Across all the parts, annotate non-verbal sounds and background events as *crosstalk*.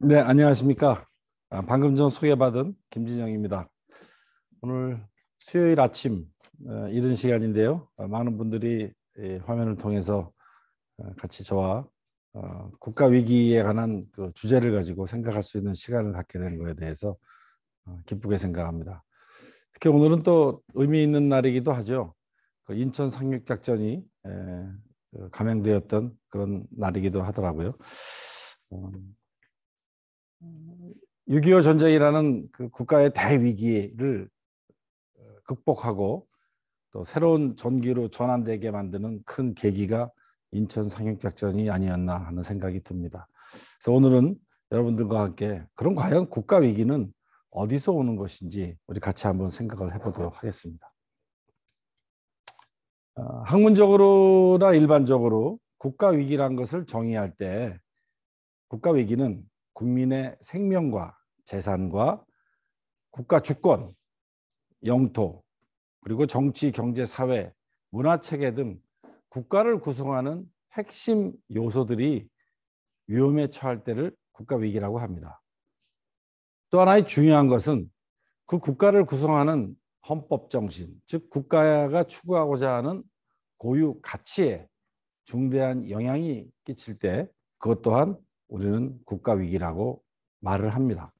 네, 안녕하십니까. 아, 방금 전 소개받은 김진영입니다. 오늘 수요일 아침 어, 이른 시간인데요. 어, 많은 분들이 예, 화면을 통해서 어, 같이 저와 국가 위기에 관한 그 주제를 가지고 생각할 수 있는 시간을 갖게 된 것에 대해서 기쁘게 생각합니다. 특히 오늘은 또 의미 있는 날이기도 하죠. 그 인천 상륙 작전이 그 감행되었던 그런 날이기도 하더라고요. 6.25 전쟁이라는 그 국가의 대위기를 어, 극복하고 또 새로운 전기로 전환되게 만드는 큰 계기가 인천 상륙작전이 아니었나 하는 생각이 듭니다. 그래서 오늘은 여러분들과 함께 그런 과연 국가 위기는 어디서 오는 것인지 우리 같이 한번 생각을 해보도록 하겠습니다. 어, 학문적으로나 일반적으로 국가 위기란 것을 정의할 때 국가 위기는 국민의 생명과 재산과 국가 주권, 영토, 그리고 정치, 경제, 사회, 문화 체계 등 국가를 구성하는 핵심 요소들이 위험에 처할 때를 국가 위기라고 합니다. 또 하나의 중요한 것은 그 국가를 구성하는 헌법 정신, 즉 국가가 추구하고자 하는 고유 가치에 중대한 영향이 끼칠 때 그것 또한 우리는 국가 위기라고 말을 합니다.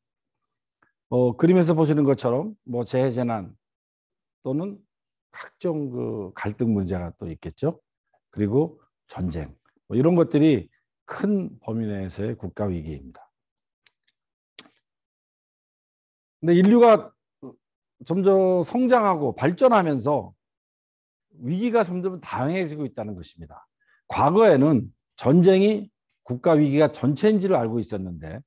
어, 그림에서 보시는 것처럼 뭐 재해 재난 또는 각종 그 갈등 문제가 또 있겠죠. 그리고 전쟁 뭐 이런 것들이 큰 범위 내에서의 국가 위기입니다. 근데 인류가 점점 성장하고 발전하면서 위기가 점점 다양해지고 있다는 것입니다. 과거에는 전쟁이 국가 위기가 전체인지를 알고 있었는데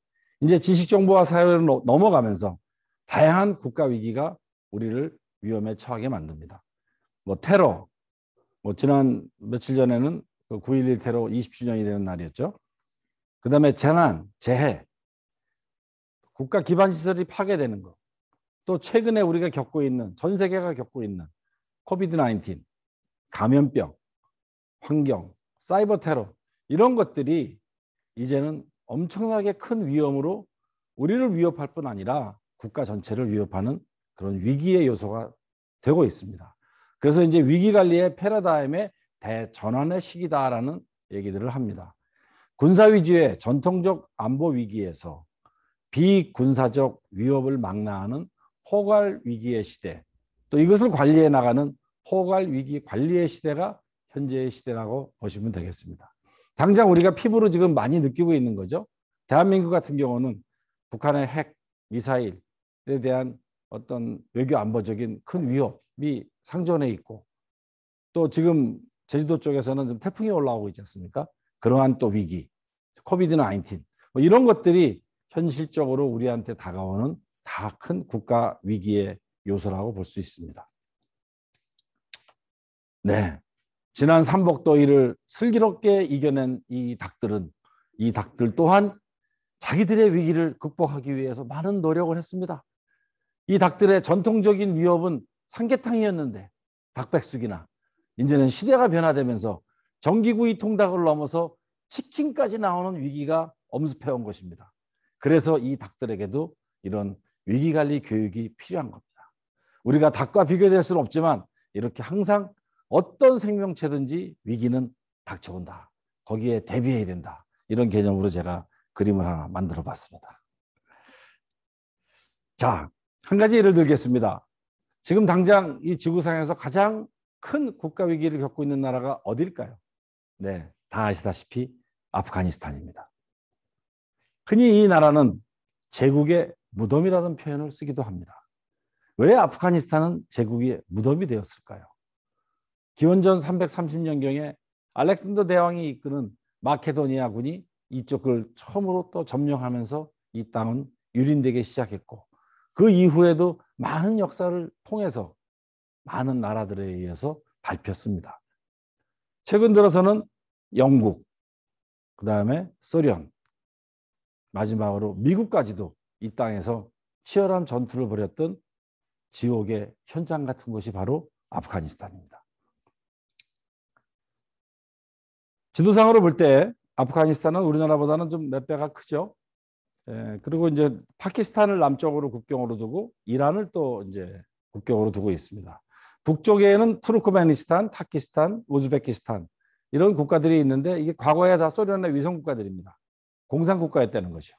이제 지식 정보화 사회로 넘어가면서 다양한 국가 위기가 우리를 위험에 처하게 만듭니다. 뭐 테러, 뭐 지난 며칠 전에는 9.11 그 테러 20주년이 되는 날이었죠. 그 다음에 재난, 재해, 국가 기반시설이 파괴되는 것, 또 최근에 우리가 겪고 있는, 전 세계가 겪고 있는 코비드 19, 감염병, 환경, 사이버 테러, 이런 것들이 이제는 엄청나게 큰 위험으로 우리를 위협할 뿐 아니라 국가 전체를 위협하는 그런 위기의 요소가 되고 있습니다. 그래서 이제 위기 관리의 패러다임의 대전환의 시기다라는 얘기들을 합니다. 군사 위주의 전통적 안보 위기에서 비군사적 위협을 망라하는 포괄 위기의 시대, 또 이것을 관리해 나가는 포괄 위기 관리의 시대가 현재의 시대라고 보시면 되겠습니다. 당장 우리가 피부로 지금 많이 느끼고 있는 거죠. 대한민국 같은 경우는 북한의 핵, 미사일에 대한 어떤 외교 안보적인 큰 위협이 상존해 있고 또 지금 제주도 쪽에서는 좀 태풍이 올라오고 있지 않습니까? 그러한 또 위기, 코비드 19, 뭐 이런 것들이 현실적으로 우리한테 다가오는 다 큰 국가 위기의 요소라고 볼 수 있습니다. 네. 지난 삼복도일을 슬기롭게 이겨낸 이 닭들은 이 닭들 또한 자기들의 위기를 극복하기 위해서 많은 노력을 했습니다. 이 닭들의 전통적인 위협은 삼계탕이었는데 닭백숙이나 이제는 시대가 변화되면서 전기구이 통닭을 넘어서 치킨까지 나오는 위기가 엄습해 온 것입니다. 그래서 이 닭들에게도 이런 위기관리 교육이 필요한 겁니다. 우리가 닭과 비교될 수는 없지만 이렇게 항상 어떤 생명체든지 위기는 닥쳐온다. 거기에 대비해야 된다. 이런 개념으로 제가 그림을 하나 만들어 봤습니다. 자, 한 가지 예를 들겠습니다. 지금 당장 이 지구상에서 가장 큰 국가 위기를 겪고 있는 나라가 어딜까요? 네, 다 아시다시피 아프가니스탄입니다. 흔히 이 나라는 제국의 무덤이라는 표현을 쓰기도 합니다. 왜 아프가니스탄은 제국의 무덤이 되었을까요? 기원전 330년경에 알렉산더 대왕이 이끄는 마케도니아군이 이쪽을 처음으로 또 점령하면서 이 땅은 유린되기 시작했고 그 이후에도 많은 역사를 통해서 많은 나라들에 의해서 밟혔습니다. 최근 들어서는 영국, 그 다음에 소련, 마지막으로 미국까지도 이 땅에서 치열한 전투를 벌였던 지옥의 현장 같은 곳이 바로 아프가니스탄입니다. 지도상으로 볼 때 아프가니스탄은 우리나라보다는 좀 몇 배가 크죠. 예, 그리고 이제 파키스탄을 남쪽으로 국경으로 두고 이란을 또 이제 국경으로 두고 있습니다. 북쪽에는 투르크메니스탄, 타키스탄, 우즈베키스탄 이런 국가들이 있는데 이게 과거에 다 소련의 위성 국가들입니다. 공산 국가였다는 거죠.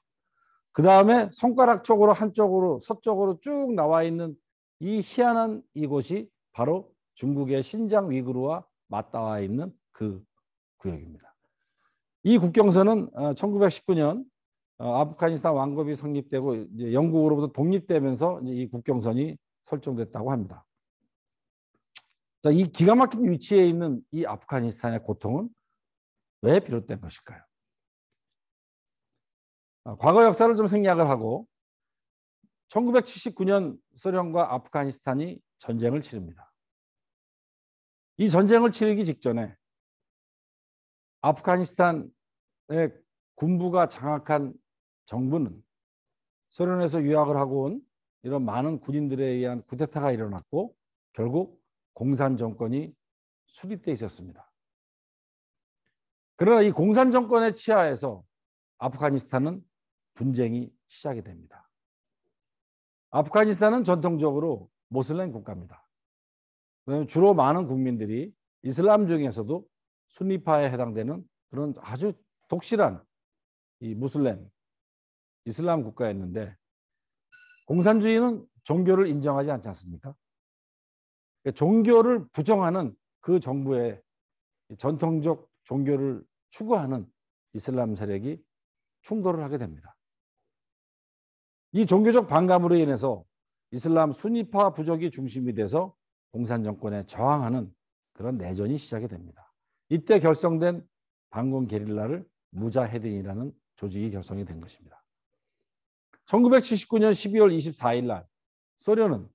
그 다음에 손가락 쪽으로 한쪽으로 서쪽으로 쭉 나와 있는 이 희한한 이곳이 바로 중국의 신장 위구르와 맞닿아 있는 그 구역입니다. 그 이 국경선은 1919년 어, 어, 아프가니스탄 왕국이 성립되고 영국으로부터 독립되면서 이 국경선이 설정됐다고 합니다. 자, 이 기가 막힌 위치에 있는 이 아프가니스탄의 고통은 왜 비롯된 것일까요? 어, 과거 역사를 좀 생략을 하고 1979년 소련과 아프가니스탄이 전쟁을 치릅니다. 이 전쟁을 치르기 직전에 아프가니스탄의 군부가 장악한 정부는 소련에서 유학을 하고 온 이런 많은 군인들에 의한 쿠데타가 일어났고 결국 공산 정권이 수립돼 있었습니다. 그러나 이 공산 정권의 치하에서 아프가니스탄은 분쟁이 시작이 됩니다. 아프가니스탄은 전통적으로 모슬렘 국가입니다. 주로 많은 국민들이 이슬람 중에서도 순리파에 해당되는 그런 아주 독실한 이 무슬림 이슬람 국가였는데 공산주의는 종교를 인정하지 않지 않습니까? 니까 그러니까 종교를 부정하는 그 정부의 전통적 종교를 추구하는 이슬람 세력이 충돌을 하게 됩니다. 이 종교적 반감으로 인해서 이슬람 순위파 부족이 중심이 돼서 공산 정권에 저항하는 그런 내전이 시작이 됩니다. 이때 결성된 반군 게릴라를 무자헤딘이라는 조직이 결성이 된 것입니다. 1979년 12월 24일 날 소련은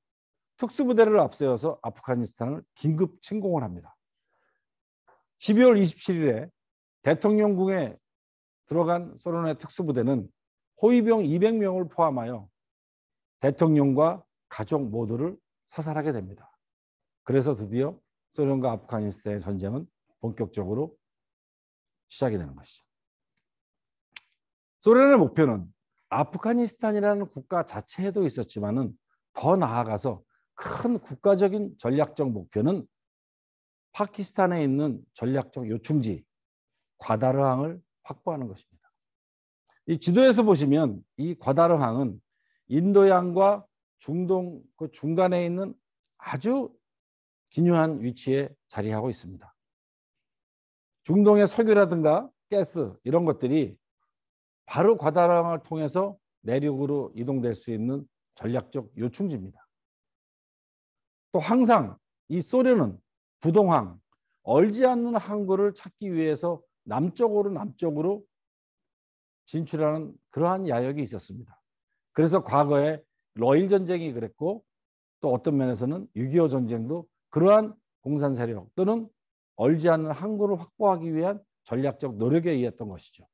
특수부대를 앞세워서 아프가니스탄을 긴급 침공을 합니다. 12월 27일에 대통령궁에 들어간 소련의 특수부대는 호위병 200명을 포함하여 대통령과 가족 모두를 사살하게 됩니다. 그래서 드디어 소련과 아프가니스탄의 전쟁은 본격적으로 시작이 되는 것이죠. 소련의 목표는 아프가니스탄이라는 국가 자체에도 있었지만은 더 나아가서 큰 국가적인 전략적 목표는 파키스탄에 있는 전략적 요충지 과다르항을 확보하는 것입니다. 이 지도에서 보시면 이 과다르항은 인도양과 중동 그 중간에 있는 아주 기묘한 위치에 자리하고 있습니다. 중동의 석유라든가 가스 이런 것들이 바로 과다랑을 통해서 내륙으로 이동될 수 있는 전략적 요충지입니다. 또 항상 이 소련은 부동항, 얼지 않는 항구를 찾기 위해서 남쪽으로 남쪽으로 진출하는 그러한 야역이 있었습니다. 그래서 과거에 러일 전쟁이 그랬고 또 어떤 면에서는 6.25 전쟁도 그러한 공산 세력 또는 얼지 않은 항구를 확보하기 위한 전략적 노력에 의했던 것이죠.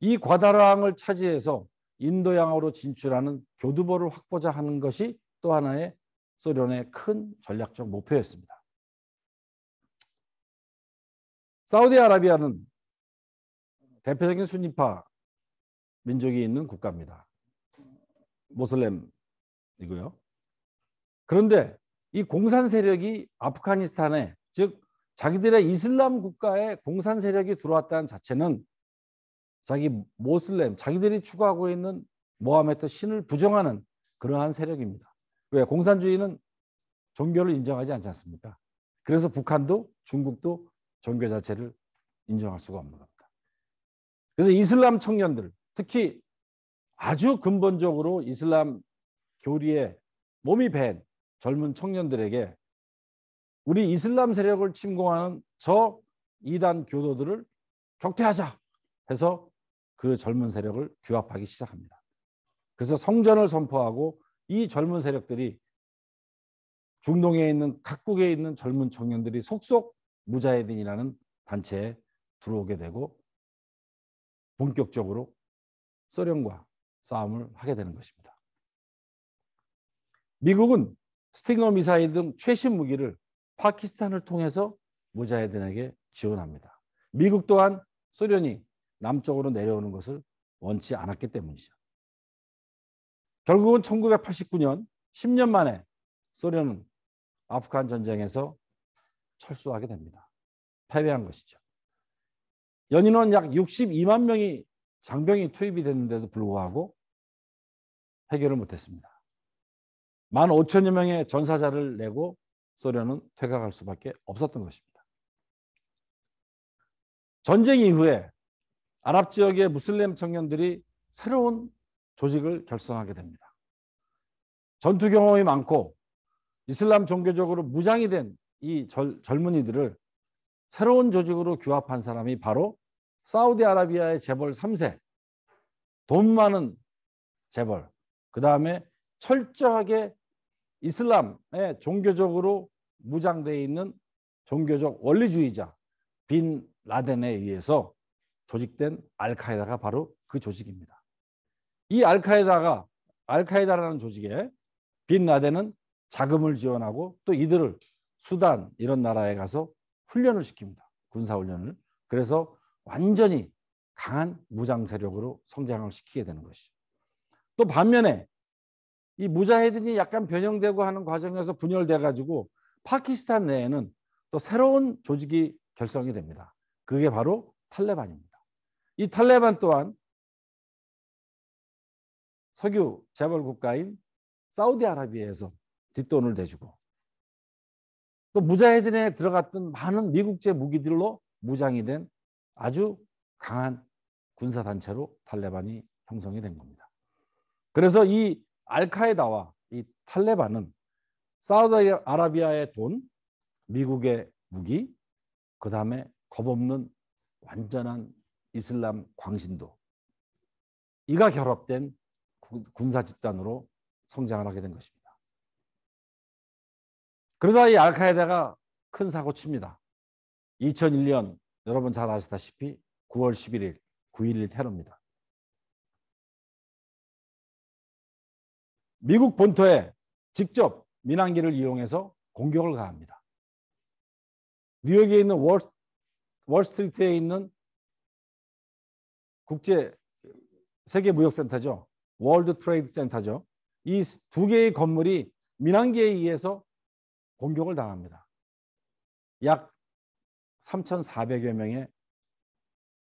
이 과다라항을 차지해서 인도양으로 진출하는 교두보를 확보하는 자 것이 또 하나의 소련의 큰 전략적 목표였습니다. 사우디아라비아는 대표적인 순위파 민족이 있는 국가입니다. 모슬렘이고요. 그런데 이 공산 세력이 아프가니스탄에 즉 자기들의 이슬람 국가에 공산 세력이 들어왔다는 자체는 자기 모슬렘 자기들이 추구하고 있는 모하메트 신을 부정하는 그러한 세력입니다. 왜 공산주의는 종교를 인정하지 않지 않습니까? 그래서 북한도 중국도 종교 자체를 인정할 수가 없는 겁니다. 그래서 이슬람 청년들 특히 아주 근본적으로 이슬람 교리에 몸이 밴 젊은 청년들에게 우리 이슬람 세력을 침공하는 저 이단 교도들을 격퇴하자 해서 그 젊은 세력을 규합하기 시작합니다. 그래서 성전을 선포하고 이 젊은 세력들이 중동에 있는 각국에 있는 젊은 청년들이 속속 무자헤딘이라는 단체에 들어오게 되고 본격적으로 소련과 싸움을 하게 되는 것입니다. 미국은 스팅어 미사일 등 최신 무기를 파키스탄을 통해서 무자헤딘에게 지원합니다. 미국 또한 소련이 남쪽으로 내려오는 것을 원치 않았기 때문이죠. 결국은 1989년 10년 만에 소련은 아프간 전쟁에서 철수하게 됩니다. 패배한 것이죠. 연인원 약 62만 명이 장병이 투입이 됐는데도 불구하고 해결을 못했습니다. 만 5천여 명의 전사자를 내고 소련은 퇴각할 수밖에 없었던 것입니다. 전쟁 이후에 아랍 지역의 무슬림 청년들이 새로운 조직을 결성하게 됩니다. 전투 경험이 많고 이슬람 종교적으로 무장이 된 이 젊은이들을 새로운 조직으로 규합한 사람이 바로 사우디아라비아의 재벌 3세 돈 많은 재벌 그 다음에 철저하게 이슬람의 종교적으로 무장되어 있는 종교적 원리주의자 빈 라덴에 의해서 조직된 알카에다가 바로 그 조직입니다. 이 알카에다가 알카에다라는 조직에 빈 라덴은 자금을 지원하고 또 이들을 수단 이런 나라에 가서 훈련을 시킵니다. 군사 훈련을. 그래서 완전히 강한 무장 세력으로 성장을 시키게 되는 것이죠. 또 반면에 이 무자헤딘이 약간 변형되고 하는 과정에서 분열돼 가지고 파키스탄 내에는 또 새로운 조직이 결성이 됩니다. 그게 바로 탈레반입니다. 이 탈레반 또한 석유 재벌 국가인 사우디아라비아에서 뒷돈을 대주고 또 무자헤딘에 들어갔던 많은 미국제 무기들로 무장이 된 아주 강한 군사단체로 탈레반이 형성이 된 겁니다. 그래서 이 알카에다와 이 탈레반은 사우디아라비아의 돈, 미국의 무기, 그 다음에 겁없는 완전한 이슬람 광신도 이가 결합된 군사 집단으로 성장을 하게 된 것입니다. 그러다 이 알카에다가 큰 사고 칩니다. 2001년 여러분 잘 아시다시피 9월 11일 9.11 테러입니다. 미국 본토에 직접 민항기를 이용해서 공격을 가합니다. 뉴욕에 있는 월, 월스트리트에 있는 국제 세계 무역센터죠. 월드 트레이드 센터죠. 이 두 개의 건물이 민항기에 의해서 공격을 당합니다. 약 3,400여 명의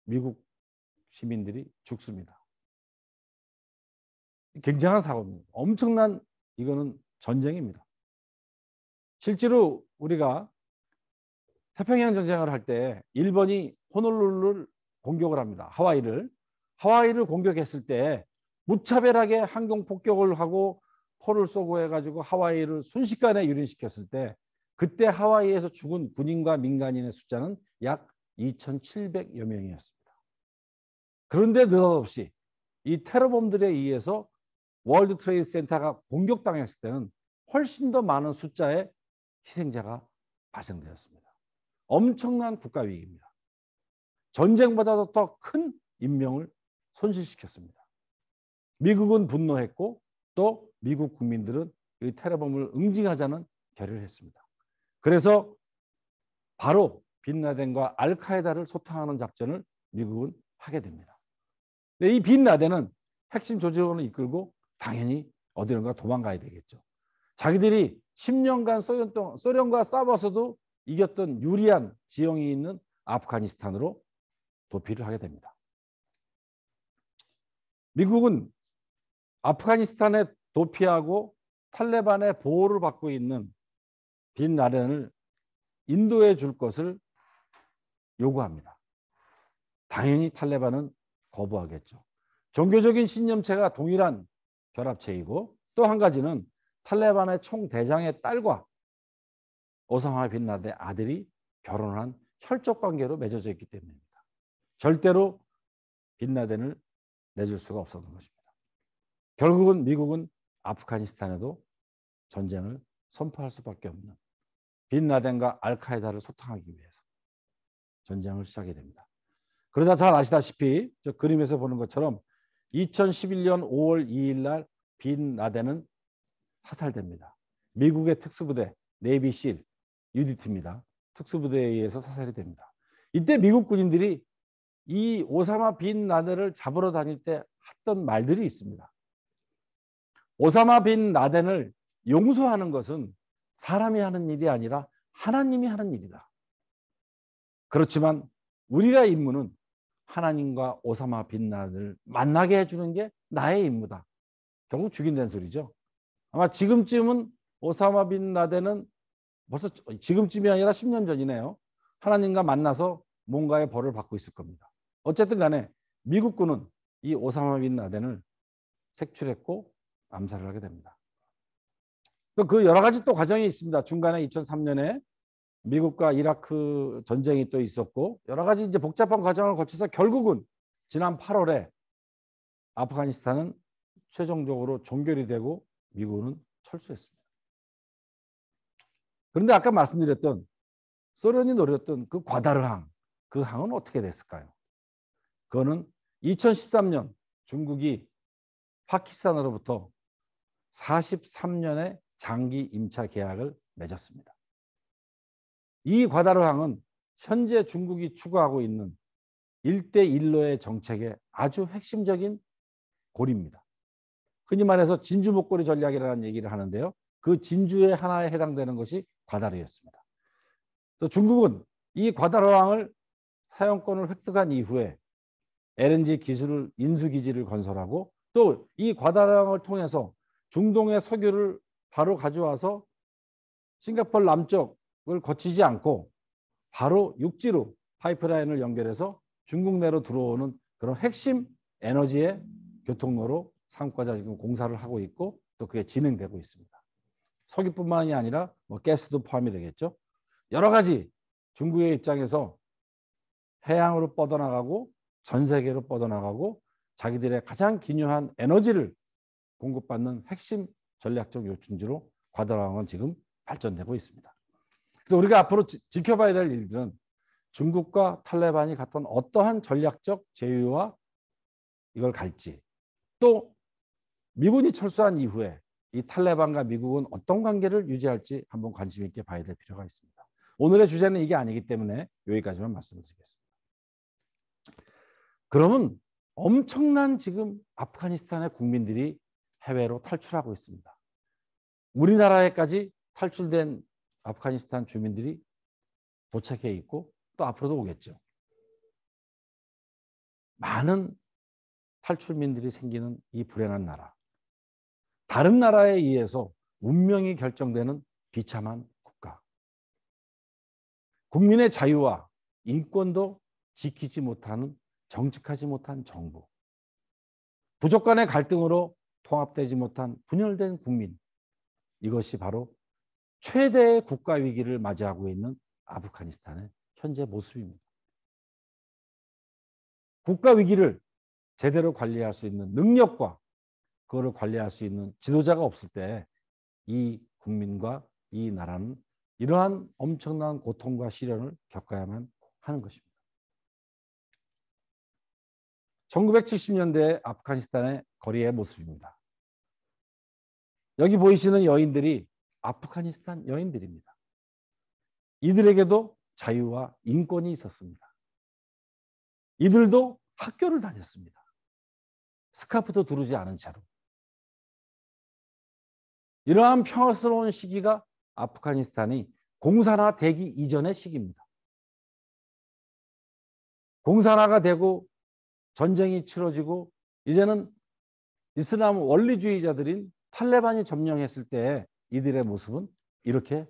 미국 시민들이 죽습니다. 굉장한 사고입니다. 엄청난 이거는 전쟁입니다. 실제로 우리가 태평양 전쟁을 할 때 일본이 호놀룰루를 공격을 합니다. 하와이를 하와이를 공격했을 때 무차별하게 항공 폭격을 하고 포를 쏘고 해가지고 하와이를 순식간에 유린시켰을 때 그때 하와이에서 죽은 군인과 민간인의 숫자는 약 2,700여 명이었습니다. 그런데 느닷없이 이 테러범들에 의해서 월드 트레이드 센터가 공격당했을 때는 훨씬 더 많은 숫자의 희생자가 발생되었습니다. 엄청난 국가 위기입니다. 전쟁보다도 더 큰 인명을 손실시켰습니다. 미국은 분노했고 또 미국 국민들은 이 테러범을 응징하자는 결의를 했습니다. 그래서 바로 빈라덴과 알카에다를 소탕하는 작전을 미국은 하게 됩니다. 네, 이 빈라덴은 핵심 조직원을 이끌고 당연히 어디론가 도망가야 되겠죠. 자기들이 10년간 소련 동 소련과 싸워서도 이겼던 유리한 지형이 있는 아프가니스탄으로 도피를 하게 됩니다. 미국은 아프가니스탄에 도피하고 탈레반의 보호를 받고 있는 빈 라덴을 인도해 줄 것을 요구합니다. 당연히 탈레반은 거부하겠죠. 종교적인 신념체가 동일한 결합체이고 또 한 가지는 탈레반의 총대장의 딸과 오사마 빈라덴의 아들이 결혼한 혈족 관계로 맺어져 있기 때문입니다. 절대로 빈라덴을 내줄 수가 없었던 것입니다. 결국은 미국은 아프가니스탄에도 전쟁을 선포할 수밖에 없는 빈라덴과 알카에다를 소탕하기 위해서 전쟁을 시작이 됩니다. 그러다 잘 아시다시피 저 그림에서 보는 것처럼 2011년 5월 2일 날 빈 라덴은 사살됩니다. 미국의 특수부대 네이비 실 UDT입니다. 특수부대에 의해서 사살이 됩니다. 이때 미국 군인들이 이 오사마 빈 라덴을 잡으러 다닐 때 했던 말들이 있습니다. 오사마 빈 라덴을 용서하는 것은 사람이 하는 일이 아니라 하나님이 하는 일이다. 그렇지만 우리가 임무는 하나님과 오사마 빈라를 만나게 해주는 게 나의 임무다. 결국 죽인다 소리죠. 아마 지금쯤은 오사마 빈 라덴은 벌써 지금쯤이 아니라 10년 전이네요. 하나님과 만나서 뭔가의 벌을 받고 있을 겁니다. 어쨌든 간에 미국군은 이 오사마 빈 라덴을 색출했고 암살을 하게 됩니다. 그 여러 가지 또 과정이 있습니다. 중간에 2003년에 미국과 이라크 전쟁이 또 있었고 여러 가지 이제 복잡한 과정을 거쳐서 결국은 지난 8월에 아프가니스탄은 최종적으로 종결이 되고 미국은 철수했습니다. 그런데 아까 말씀드렸던 소련이 노렸던 그 과다르항 그 항은 어떻게 됐을까요? 그거는 2013년 중국이 파키스탄으로부터 43년의 장기 임차 계약을 맺었습니다. 이 과다르항은 현재 중국이 추구하고 있는 일대일로의 정책의 아주 핵심적인 고리입니다. 흔히 말해서 진주 목걸이 전략이라는 얘기를 하는데요. 그 진주의 하나에 해당되는 것이 과다르였습니다. 중국은 이 과다르항을 사용권을 획득한 이후에 LNG 기술을 인수기지를 건설하고 또 이 과다르항을 통해서 중동의 석유를 바로 가져와서 싱가폴 남쪽 을 거치지 않고 바로 육지로 파이프라인을 연결해서 중국 내로 들어오는 그런 핵심 에너지의 교통로로 상과자 지금 공사를 하고 있고 또 그게 진행되고 있습니다. 석유뿐만이 아니라 뭐 가스도 포함이 되겠죠. 여러 가지 중국의 입장에서 해양으로 뻗어나가고 전 세계로 뻗어나가고 자기들의 가장 기묘한 에너지를 공급받는 핵심 전략적 요충지로 과다랑은 지금 발전되고 있습니다. 그래서 우리가 앞으로 지, 지켜봐야 될 일들은 중국과 탈레반이 갖던 어떠한 전략적 제휴와 이걸 갈지 또 미군이 철수한 이후에 이 탈레반과 미국은 어떤 관계를 유지할지 한번 관심 있게 봐야 될 필요가 있습니다. 오늘의 주제는 이게 아니기 때문에 여기까지만 말씀드리겠습니다. 을 그러면 엄청난 지금 아프가니스탄의 국민들이 해외로 탈출하고 있습니다. 우리나라에까지 탈출된 아프가니스탄 주민들이 도착해 있고 또 앞으로도 오겠죠. 많은 탈출민들이 생기는 이 불행한 나라. 다른 나라에 의해서 운명이 결정되는 비참한 국가. 국민의 자유와 인권도 지키지 못하는 정직하지 못한 정부. 부족 간의 갈등으로 통합되지 못한 분열된 국민. 이것이 바로 최대의 국가 위기를 맞이하고 있는 아프가니스탄의 현재 모습입니다. 국가 위기를 제대로 관리할 수 있는 능력과 그거를 관리할 수 있는 지도자가 없을 때 이 국민과 이 나라는 이러한 엄청난 고통과 시련을 겪어야만 하는 것입니다. 1970년대 아프가니스탄의 거리의 모습입니다. 여기 보이시는 여인들이 아프가니스탄 여인들입니다. 이들에게도 자유와 인권이 있었습니다. 이들도 학교를 다녔습니다. 스카프도 두르지 않은 채로. 이러한 평화스러운 시기가 아프가니스탄이 공산화 되기 이전의 시기입니다. 공산화가 되고 전쟁이 치러지고 이제는 이슬람 원리주의자들인 탈레반이 점령했을 때 이들의 모습은 이렇게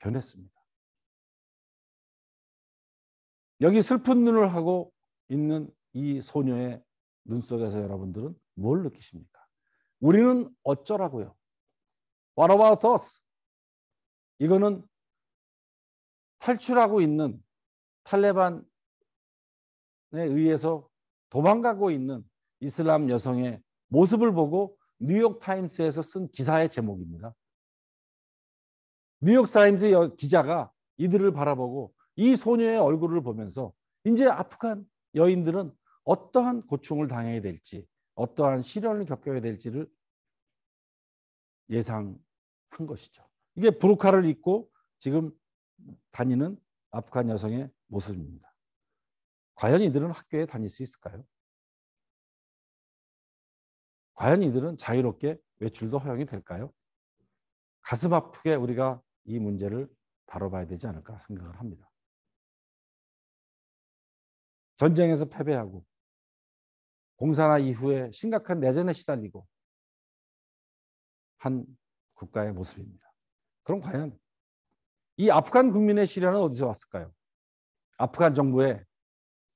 변했습니다. 여기 슬픈 눈을 하고 있는 이 소녀의 눈 속에서 여러분들은 뭘 느끼십니까? 우리는 어쩌라고요? What about us? 이거는 탈출하고 있는 탈레반에 의해서 도망가고 있는 이슬람 여성의 모습을 보고 뉴욕타임스에서 쓴 기사의 제목입니다. 뉴욕 사임즈 기자가 이들을 바라보고 이 소녀의 얼굴을 보면서 이제 아프간 여인들은 어떠한 고충을 당해야 될지 어떠한 시련을 겪어야 될지를 예상한 것이죠. 이게 부루카를 입고 지금 다니는 아프간 여성의 모습입니다. 과연 이들은 학교에 다닐 수 있을까요? 과연 이들은 자유롭게 외출도 허용이 될까요? 가슴 아프게 우리가 이 문제를 다뤄봐야 되지 않을까 생각을 합니다. 전쟁에서 패배하고 공산화 이후에 심각한 내전에 시달리고 한 국가의 모습입니다. 그럼 과연 이 아프간 국민의 시련은 어디서 왔을까요? 아프간 정부의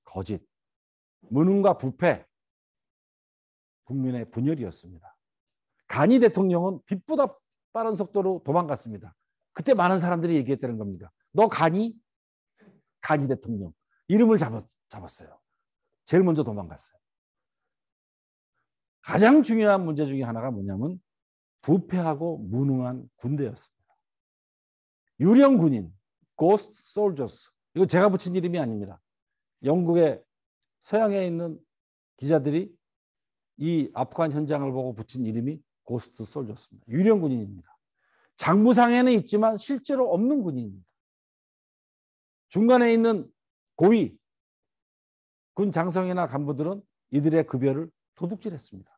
거짓, 무능과 부패, 국민의 분열이었습니다. 가니 대통령은 빛보다 빠른 속도로 도망갔습니다. 그때 많은 사람들이 얘기했다는 겁니다. 너 가니? 가니 대통령. 이름을 잡았, 잡았어요. 제일 먼저 도망갔어요. 가장 중요한 문제 중에 하나가 뭐냐면 부패하고 무능한 군대였습니다. 유령 군인, ghost soldiers. 이거 제가 붙인 이름이 아닙니다. 영국의 서양에 있는 기자들이 이 아프간 현장을 보고 붙인 이름이 고스트 솔저스입니다. 유령 군인입니다. 장부상에는 있지만 실제로 없는 군인입니다. 중간에 있는 고위 군 장성이나 간부들은 이들의 급여를 도둑질했습니다.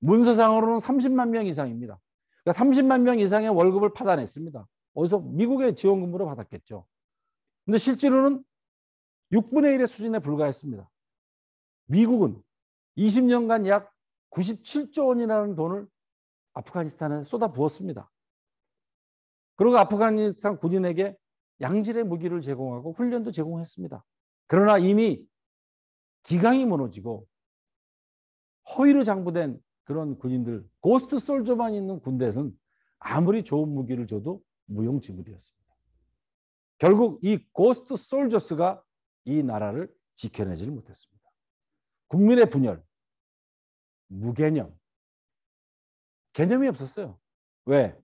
문서상으로는 30만 명 이상입니다. 그러니까 30만 명 이상의 월급을 파다냈습니다. 어디서 미국의 지원금으로 받았겠죠. 근데 실제로는 6분의 1의 수준에 불과했습니다. 미국은 20년간 약 97조 원이라는 돈을 아프가니스탄에 쏟아 부었습니다. 그리고 아프가니스탄 군인에게 양질의 무기를 제공하고 훈련도 제공했습니다. 그러나 이미 기강이 무너지고 허위로 장부된 그런 군인들, 고스트 솔저만 있는 군대에서는 아무리 좋은 무기를 줘도 무용지물이었습니다. 결국 이 고스트 솔저스가 이 나라를 지켜내질 못했습니다. 국민의 분열, 무개념, 개념이 없었어요. 왜?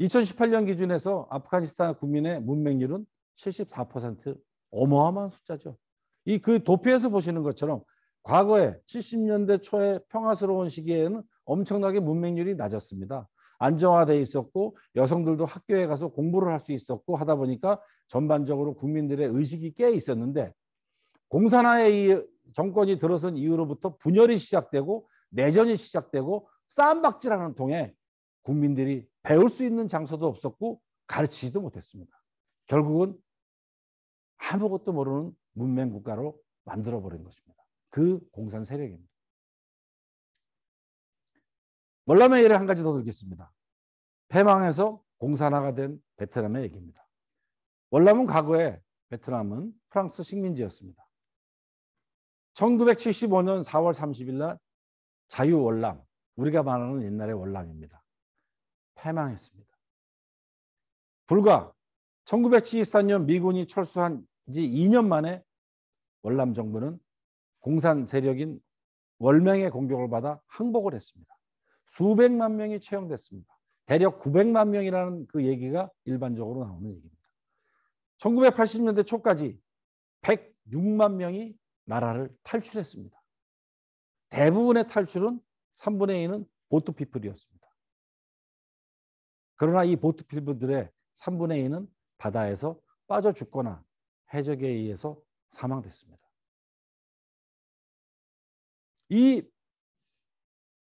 2018년 기준에서 아프가니스탄 국민의 문맹률은 74% 어마어마한 숫자죠. 이 그 도표에서 보시는 것처럼 과거에 70년대 초에 평화스러운 시기에는 엄청나게 문맹률이 낮았습니다. 안정화돼 있었고 여성들도 학교에 가서 공부를 할 수 있었고 하다 보니까 전반적으로 국민들의 의식이 깨 있었는데 공산화의 정권이 들어선 이후로부터 분열이 시작되고 내전이 시작되고 싸박질하는 통에 국민들이 배울 수 있는 장소도 없었고 가르치지도 못했습니다. 결국은 아무것도 모르는 문맹 국가로 만들어 버린 것입니다. 그 공산 세력입니다. 멀라메 예를 한 가지 더 들겠습니다. 패망해서 공산화가 된 베트남의 얘기입니다. 월남은 과거에 베트남은 프랑스 식민지였습니다. 1975년 4월 30일 날 자유월남, 우리가 말하는 옛날의 월남입니다. 패망했습니다. 불과 1974년 미군이 철수한 지 2년 만에 월남 정부는 공산 세력인 월명의 공격을 받아 항복을 했습니다. 수백만 명이 채용됐습니다. 대략 900만 명이라는 그 얘기가 일반적으로 나오는 얘기입니다. 1980년대 초까지 106만 명이 나라를 탈출했습니다. 대부분의 탈출은 3분의 2는 보트피플이었습니다. 그러나 이 보트필브들의 3분의 2는 바다에서 빠져 죽거나 해적에 의해서 사망됐습니다.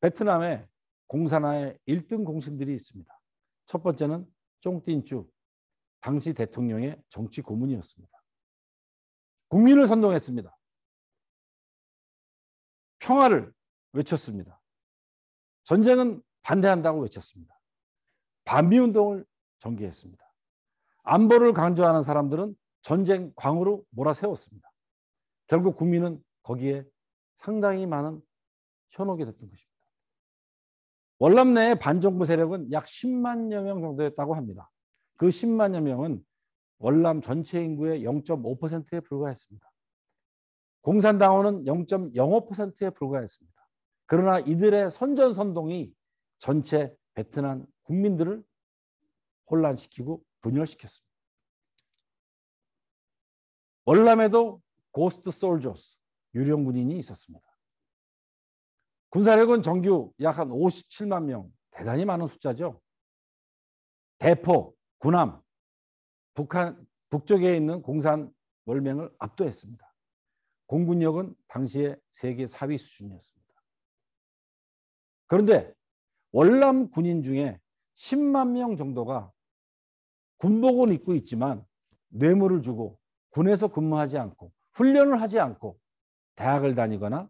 이베트남의 공산화의 1등 공신들이 있습니다. 첫 번째는 쫑띵쭈, 당시 대통령의 정치 고문이었습니다. 국민을 선동했습니다. 평화를 외쳤습니다. 전쟁은 반대한다고 외쳤습니다. 반미 운동을 전개했습니다. 안보를 강조하는 사람들은 전쟁 광으로 몰아세웠습니다. 결국 국민은 거기에 상당히 많은 현혹이 됐던 것입니다. 월남 내의 반정부 세력은 약 10만여 명 정도였다고 합니다. 그 10만여 명은 월남 전체 인구의 0.5%에 불과했습니다. 공산당원은 0.05%에 불과했습니다. 그러나 이들의 선전선동이 전체 베트남 국민들을 혼란시키고 분열시켰습니다. 월남에도 고스트 솔저스 유령 군인이 있었습니다. 군사력은 정규 약 한 57만 명, 대단히 많은 숫자죠. 대포, 군함, 북한 북쪽에 있는 공산 월맹을 압도했습니다. 공군력은 당시에 세계 4위 수준이었습니다. 그런데 월남 군인 중에 10만 명 정도가 군복은 입고 있지만 뇌물을 주고 군에서 근무하지 않고 훈련을 하지 않고 대학을 다니거나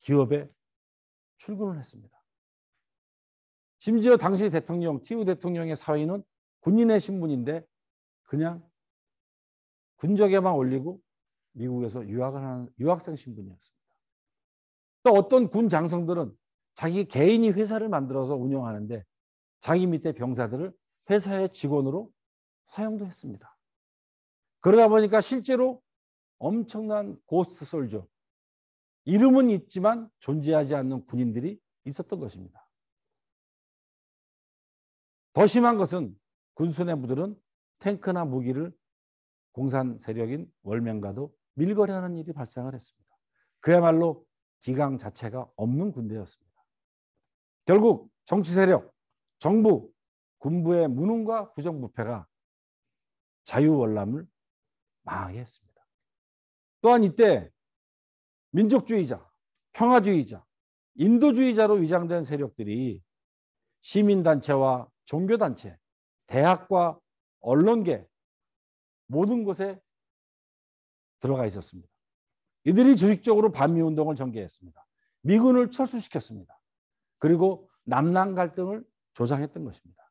기업에 출근을 했습니다. 심지어 당시 대통령 티우 대통령의 사위는 군인의 신분인데 그냥 군적에만 올리고 미국에서 유학을 하는 유학생 신분이었습니다. 또 어떤 군 장성들은 자기 개인이 회사를 만들어서 운영하는데 자기 밑에 병사들을 회사의 직원으로 사용도 했습니다. 그러다 보니까 실제로 엄청난 고스트 솔져 이름은 있지만 존재하지 않는 군인들이 있었던 것입니다. 더 심한 것은 군수내부들은 탱크나 무기를 공산 세력인 월명과도 밀거래하는 일이 발생을 했습니다. 그야말로 기강 자체가 없는 군대였습니다. 결국 정치 세력, 정부, 군부의 무능과 부정부패가 자유월남을 망하게 했습니다. 또한 이때 민족주의자, 평화주의자, 인도주의자로 위장된 세력들이 시민단체와 종교단체, 대학과 언론계 모든 곳에 들어가 있었습니다. 이들이 조직적으로 반미운동을 전개했습니다. 미군을 철수시켰습니다. 그리고 남남 갈등을 조장했던 것입니다.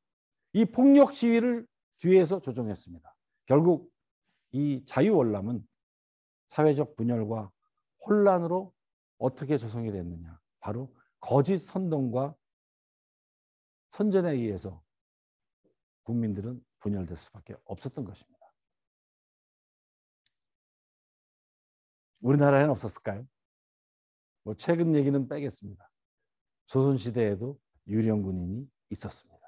이 폭력 시위를 뒤에서 조종했습니다. 결국 이 자유월남은 사회적 분열과 혼란으로 어떻게 조성이 됐느냐. 바로 거짓 선동과 선전에 의해서 국민들은 분열될 수밖에 없었던 것입니다. 우리나라에는 없었을까요? 뭐 최근 얘기는 빼겠습니다. 조선시대에도 유령 군인이 있었습니다.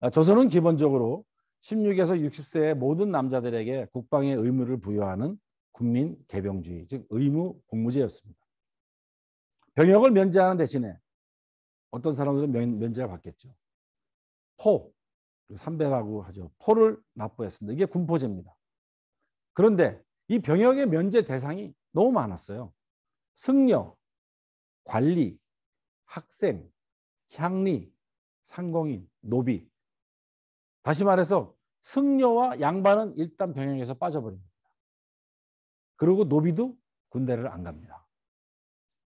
아, 조선은 기본적으로 16에서 60세의 모든 남자들에게 국방의 의무를 부여하는 국민 개병주의, 즉 의무 복무제였습니다. 병역을 면제하는 대신에 어떤 사람들은 면, 면제를 받겠죠. 포, 삼배라고 하죠. 포를 납부했습니다. 이게 군포제입니다. 그런데 이 병역의 면제 대상이 너무 많았어요. 승려, 관리, 학생, 향리, 상공인, 노비. 다시 말해서 승려와 양반은 일단 병영에서 빠져버립니다. 그리고 노비도 군대를 안 갑니다.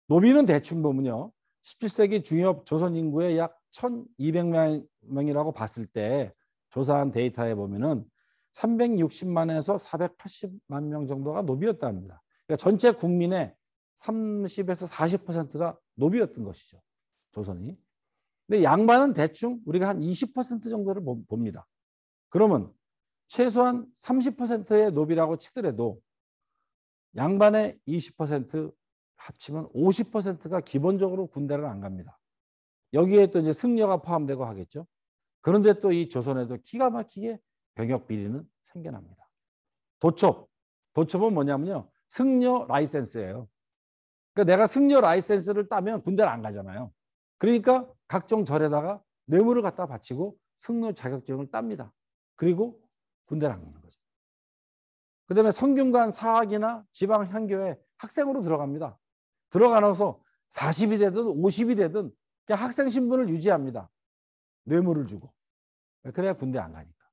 노비는 대충 보면요. 17세기 중엽 조선 인구의 약 1200명이라고 봤을 때 조사한 데이터에 보면은 360만에서 480만 명 정도가 노비였답니다. 그러니까 전체 국민의 30에서 40%가 노비였던 것이죠. 조선이. 근데 양반은 대충 우리가 한 20% 정도를 봅니다. 그러면 최소한 30%의 노비라고 치더라도 양반의 20% 합치면 50%가 기본적으로 군대를 안 갑니다. 여기에 또 이제 승려가 포함되고 하겠죠. 그런데 또 이 조선에도 기가 막히게 병역 비리는 생겨납니다. 도첩. 도첩은 뭐냐면요. 승려 라이센스예요. 그러니까 내가 승려 라이센스를 따면 군대를 안 가잖아요. 그러니까 각종 절에다가 뇌물을 갖다 바치고 승려 자격증을 땁니다. 그리고 군대를 안 가는 거죠. 그 다음에 성균관 사학이나 지방 향교에 학생으로 들어갑니다. 들어가면서 40이 되든 50이 되든 그냥 학생 신분을 유지합니다. 뇌물을 주고. 그래야 군대 안 가니까.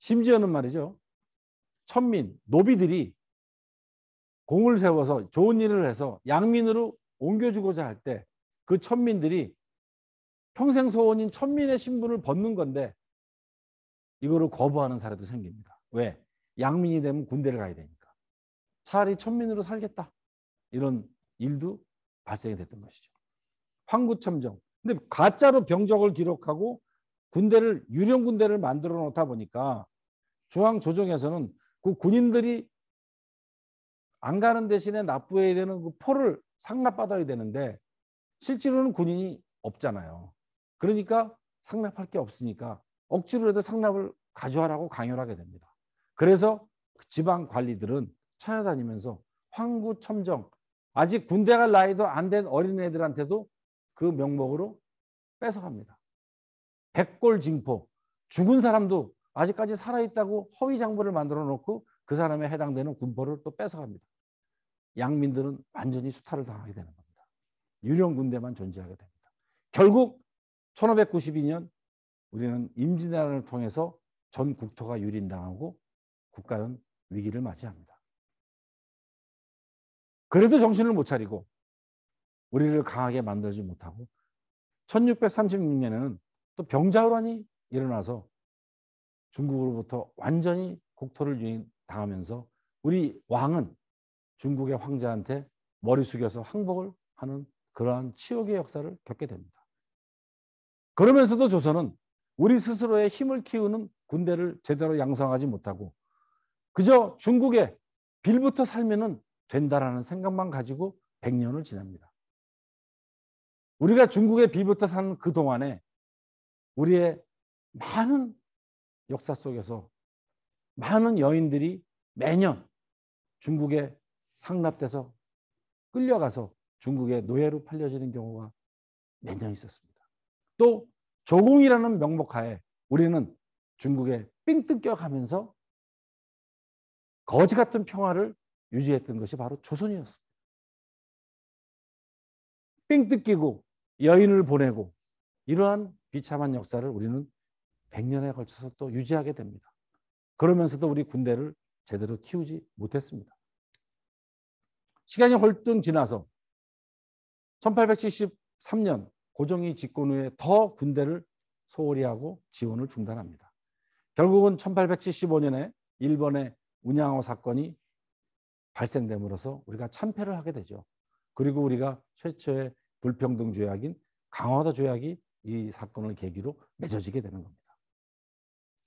심지어는 말이죠. 천민, 노비들이 공을 세워서 좋은 일을 해서 양민으로 옮겨주고자 할 때 그 천민들이 평생 소원인 천민의 신분을 벗는 건데 이거를 거부하는 사례도 생깁니다. 왜? 양민이 되면 군대를 가야 되니까. 차라리 천민으로 살겠다. 이런 일도 발생이 됐던 것이죠. 황구첨정. 근데 가짜로 병적을 기록하고 군대를 유령 군대를 만들어 놓다 보니까 중앙 조정에서는 그 군인들이 안 가는 대신에 납부해야 되는 그 포를 상납받아야 되는데 실제로는 군인이 없잖아요. 그러니까 상납할 게 없으니까 억지로라도 상납을 가져하라고 강요를 하게 됩니다. 그래서 그 지방 관리들은 찾아다니면서 황구첨정 아직 군대 갈 나이도 안 된 어린애들한테도 그 명목으로 뺏어갑니다. 백골징포 죽은 사람도 아직까지 살아있다고 허위장부를 만들어 놓고 그 사람에 해당되는 군포를 또 뺏어갑니다. 양민들은 완전히 수탈을 당하게 되는 겁니다. 유령 군대만 존재하게 됩니다. 결국 1592년 우리는 임진왜란을 통해서 전 국토가 유린당하고 국가는 위기를 맞이합니다. 그래도 정신을 못 차리고 우리를 강하게 만들지 못하고 1636년에는 또 병자호란이 일어나서 중국으로부터 완전히 국토를 유인당하면서 우리 왕은 중국의 황제한테 머리 숙여서 항복을 하는 그러한 치욕의 역사를 겪게 됩니다. 그러면서도 조선은 우리 스스로의 힘을 키우는 군대를 제대로 양성하지 못하고 그저 중국의 빌부터 살면은 된다라는 생각만 가지고 100년을 지냅니다 우리가 중국의 빌부터 산그 동안에 우리의 많은 역사 속에서 많은 여인들이 매년 중국의 상납돼서 끌려가서 중국의 노예로 팔려지는 경우가 몇 년 있었습니다. 또 조공이라는 명목하에 우리는 중국에 삥 뜯겨가면서 거지 같은 평화를 유지했던 것이 바로 조선이었습니다. 삥 뜯기고 여인을 보내고 이러한 비참한 역사를 우리는 100년에 걸쳐서 또 유지하게 됩니다. 그러면서도 우리 군대를 제대로 키우지 못했습니다. 시간이 홀등 지나서 1873년 고종이 집권 후에 더 군대를 소홀히 하고 지원을 중단합니다. 결국은 1875년에 일본의 운양호 사건이 발생됨으로써 우리가 참패를 하게 되죠. 그리고 우리가 최초의 불평등 조약인 강화도 조약이 이 사건을 계기로 맺어지게 되는 겁니다.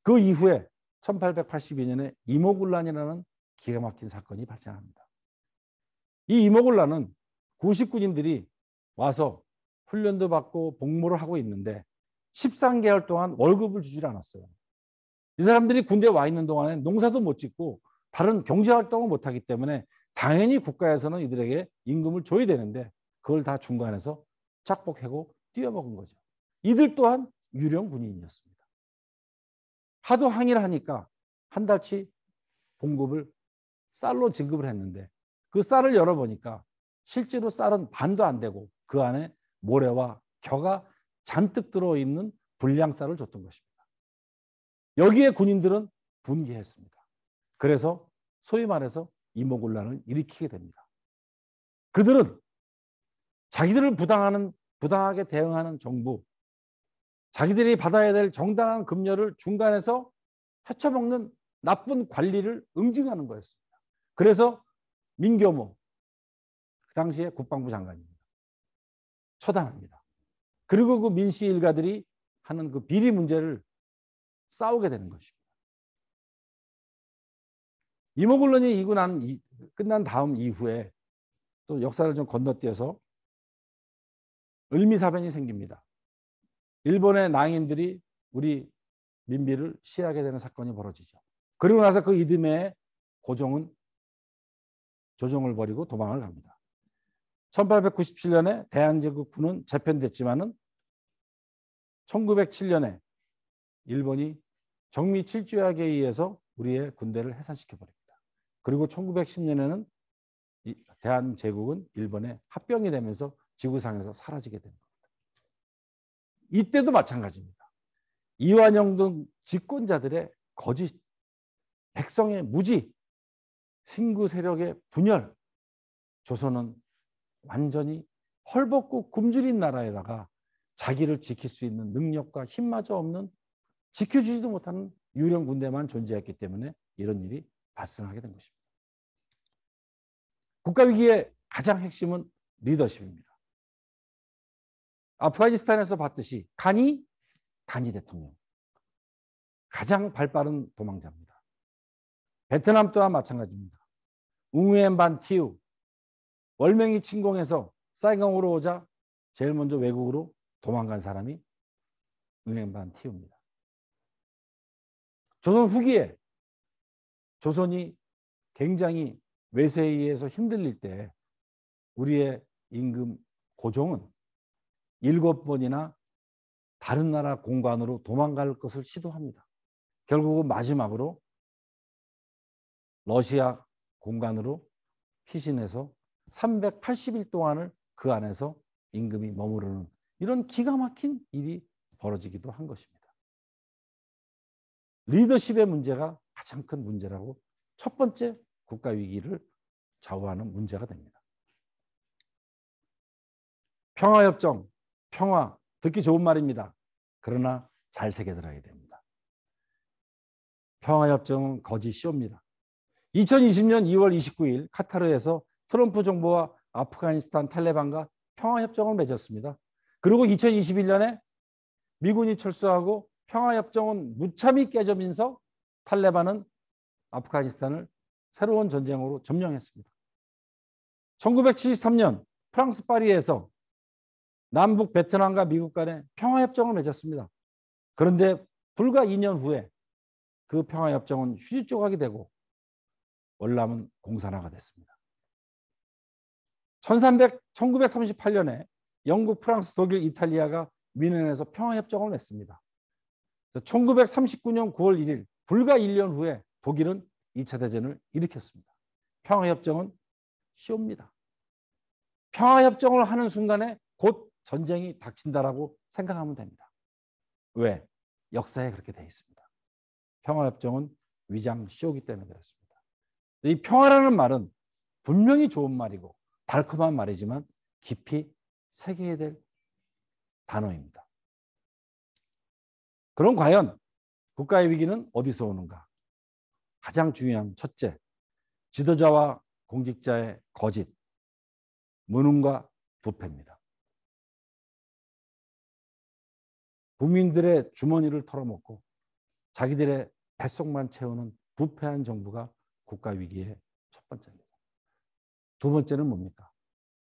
그 이후에 1882년에 이모군란이라는 기가 막힌 사건이 발생합니다. 이이모을나는 구식군인들이 와서 훈련도 받고 복무를 하고 있는데 13개월 동안 월급을 주질 않았어요. 이 사람들이 군대에 와 있는 동안에 농사도 못 짓고 다른 경제활동을 못하기 때문에 당연히 국가에서는 이들에게 임금을 줘야 되는데 그걸 다 중간에서 짝복하고 뛰어먹은 거죠. 이들 또한 유령 군인이었습니다. 하도 항의를 하니까 한 달치 봉급을 쌀로 지급을 했는데 그 쌀을 열어보니까 실제로 쌀은 반도 안 되고 그 안에 모래와 겨가 잔뜩 들어있는 불량 쌀을 줬던 것입니다. 여기에 군인들은 분개했습니다. 그래서 소위 말해서 이모군란을 일으키게 됩니다. 그들은 자기들을 부당하는 부당하게 대응하는 정부, 자기들이 받아야 될 정당한 급여를 중간에서 헤쳐먹는 나쁜 관리를 응징하는 거였습니다. 그래서 민교모 그 당시에 국방부 장관입니다. 처단합니다. 그리고 그 민씨 일가들이 하는 그 비리 문제를 싸우게 되는 것입니다. 이모굴론이 이고 난 이, 끝난 다음 이후에 또 역사를 좀 건너뛰어서 을미사변이 생깁니다. 일본의 낭인들이 우리 민비를 시해하게 되는 사건이 벌어지죠. 그리고 나서 그 이듬해 고종은 조정을 벌이고 도망을 갑니다. 1897년에 대한제국 군은 재편됐지만은 1907년에 일본이 정미 7조약에 의해서 우리의 군대를 해산시켜 버립니다. 그리고 1910년에는 대한제국은 일본에 합병이 되면서 지구상에서 사라지게 된겁니다 이때도 마찬가지입니다. 이완영 등 집권자들의 거짓, 백성의 무지 신구 세력의 분열, 조선은 완전히 헐벗고 굶주린 나라에다가 자기를 지킬 수 있는 능력과 힘마저 없는 지켜주지도 못하는 유령 군대만 존재했기 때문에 이런 일이 발생하게 된 것입니다. 국가 위기의 가장 핵심은 리더십입니다. 아프가니스탄에서 봤듯이 간이 가니 대통령 가장 발빠른 도망자입니다. 베트남 또한 마찬가지입니다. 웅웬반 티우 월맹이 침공해서 사이강으로 오자 제일 먼저 외국으로 도망간 사람이 웅웬반 티우입니다. 조선 후기에 조선이 굉장히 외세에 의해서 힘들릴 때 우리의 임금 고종은 일곱 번이나 다른 나라 공관으로 도망갈 것을 시도합니다. 결국은 마지막으로 러시아 공간으로 피신해서 380일 동안을 그 안에서 임금이 머무르는 이런 기가 막힌 일이 벌어지기도 한 것입니다. 리더십의 문제가 가장 큰 문제라고 첫 번째 국가 위기를 좌우하는 문제가 됩니다. 평화협정, 평화 듣기 좋은 말입니다. 그러나 잘 새겨들어야 됩니다. 평화협정은 거짓 쇼입니다. 2020년 2월 29일 카타르에서 트럼프 정부와 아프가니스탄 탈레반과 평화협정을 맺었습니다. 그리고 2021년에 미군이 철수하고 평화협정은 무참히 깨져면서 탈레반은 아프가니스탄을 새로운 전쟁으로 점령했습니다. 1973년 프랑스 파리에서 남북 베트남과 미국 간의 평화협정을 맺었습니다. 그런데 불과 2년 후에 그 평화협정은 휴지 조각이 되고 월남은 공산화가 됐습니다. 1300, 1938년에 영국, 프랑스, 독일, 이탈리아가 미넨에서 평화협정을 맺습니다. 1939년 9월 1일 불과 1년 후에 독일은 2차 대전을 일으켰습니다. 평화협정은 쉬웁니다. 평화협정을 하는 순간에 곧 전쟁이 닥친다라고 생각하면 됩니다. 왜? 역사에 그렇게 되어 있습니다. 평화협정은 위장 쇼기 때문에 그렇습니다. 이 평화라는 말은 분명히 좋은 말이고 달콤한 말이지만 깊이 새겨야 될 단어입니다. 그럼 과연 국가의 위기는 어디서 오는가? 가장 중요한 첫째, 지도자와 공직자의 거짓, 무능과 부패입니다. 국민들의 주머니를 털어먹고 자기들의 뱃속만 채우는 부패한 정부가 국가 위기의 첫 번째입니다. 두 번째는 뭡니까?